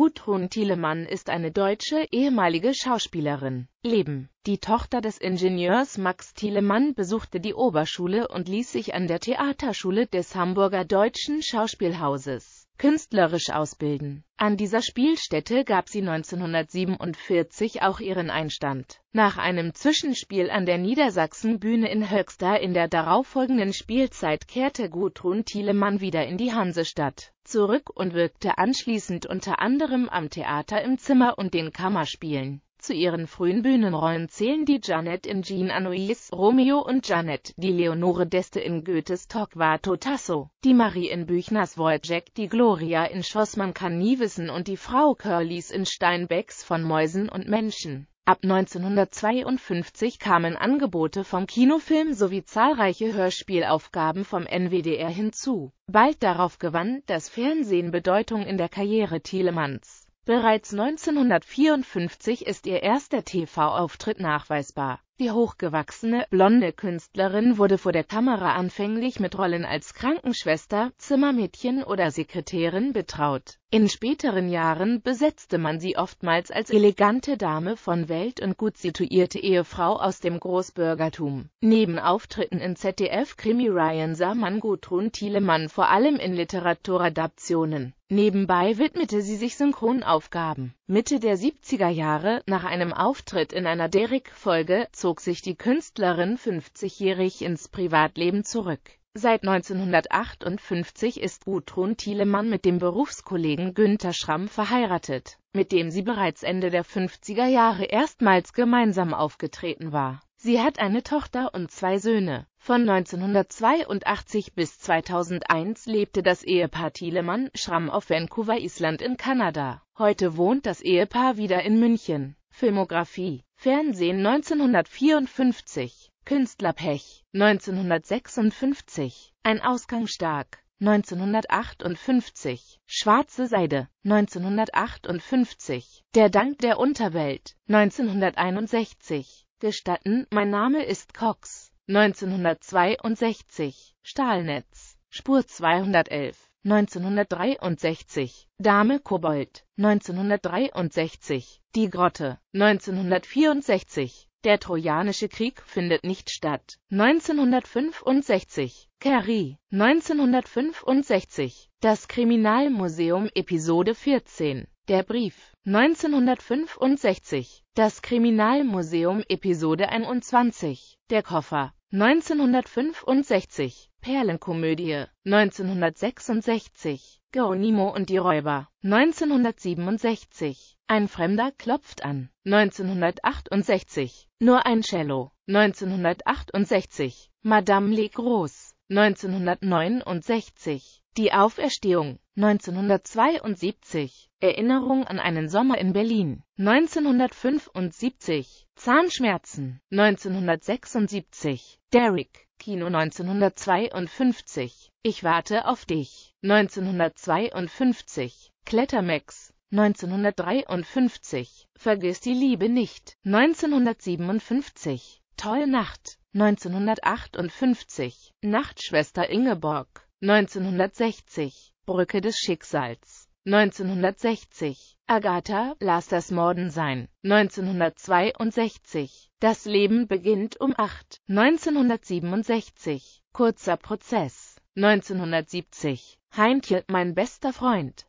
Gudrun Thielemann ist eine deutsche, ehemalige Schauspielerin. Leben. Die Tochter des Ingenieurs Max Thielemann besuchte die Oberschule und ließ sich an der Theaterschule des Hamburger Deutschen Schauspielhauses künstlerisch ausbilden. An dieser Spielstätte gab sie 1947 auch ihren Einstand. Nach einem Zwischenspiel an der Niedersachsenbühne in Höxter in der darauffolgenden Spielzeit kehrte Gudrun Thielemann wieder in die Hansestadt zurück und wirkte anschließend unter anderem am Theater im Zimmer und den Kammerspielen. Zu ihren frühen Bühnenrollen zählen die Janet in Jean Anouilhs Romeo und Janet, die Leonore d'Este in Goethes Torquato Tasso, die Marie in Büchners Wojciech, die Gloria in Schossmann kann nie wissen und die Frau Curlys in Steinbecks von Mäusen und Menschen. Ab 1952 kamen Angebote vom Kinofilm sowie zahlreiche Hörspielaufgaben vom NWDR hinzu. Bald darauf gewann das Fernsehen Bedeutung in der Karriere Thielemanns. Bereits 1954 ist ihr erster TV-Auftritt nachweisbar. Die hochgewachsene, blonde Künstlerin wurde vor der Kamera anfänglich mit Rollen als Krankenschwester, Zimmermädchen oder Sekretärin betraut. In späteren Jahren besetzte man sie oftmals als elegante Dame von Welt und gut situierte Ehefrau aus dem Großbürgertum. Neben Auftritten in ZDF-Krimi-Ryan sah man Gudrun Thielemann vor allem in Literaturadaptionen. Nebenbei widmete sie sich Synchronaufgaben. Mitte der 70er Jahre, nach einem Auftritt in einer Derrick-Folge, zog sich die Künstlerin 50-jährig ins Privatleben zurück. Seit 1958 ist Gudrun Thielemann mit dem Berufskollegen Günter Schramm verheiratet, mit dem sie bereits Ende der 50er Jahre erstmals gemeinsam aufgetreten war. Sie hat eine Tochter und zwei Söhne. Von 1982 bis 2001 lebte das Ehepaar Thielemann-Schramm auf Vancouver Island in Kanada. Heute wohnt das Ehepaar wieder in München. Filmografie Fernsehen 1954 Künstlerpech 1956, ein Ausgang stark 1958, Schwarze Seide 1958, Der Dank der Unterwelt 1961, Gestatten, mein Name ist Cox 1962, Stahlnetz, Spur 211 1963, Dame Kobold, 1963, Die Grotte, 1964, der Trojanische Krieg findet nicht statt. 1965 Kerry 1965 Das Kriminalmuseum Episode 14 Der Brief 1965 Das Kriminalmuseum Episode 21 Der Koffer 1965 Perlenkomödie 1966 Geronimo und die Räuber 1967 Ein Fremder klopft an 1968 Nur ein Cello 1968 Madame Le Gros, 1969 die Auferstehung 1972 Erinnerung an einen Sommer in Berlin 1975 Zahnschmerzen 1976 Derrick Kino 1952 Ich warte auf dich 1952 Klettermax 1953 Vergiss die Liebe nicht 1957 Tolle Nacht 1958 Nachtschwester Ingeborg 1960 Brücke des Schicksals 1960 Agatha las das Morden sein 1962 Das Leben beginnt um 8 1967 Kurzer Prozess 1970 Heintje, mein bester Freund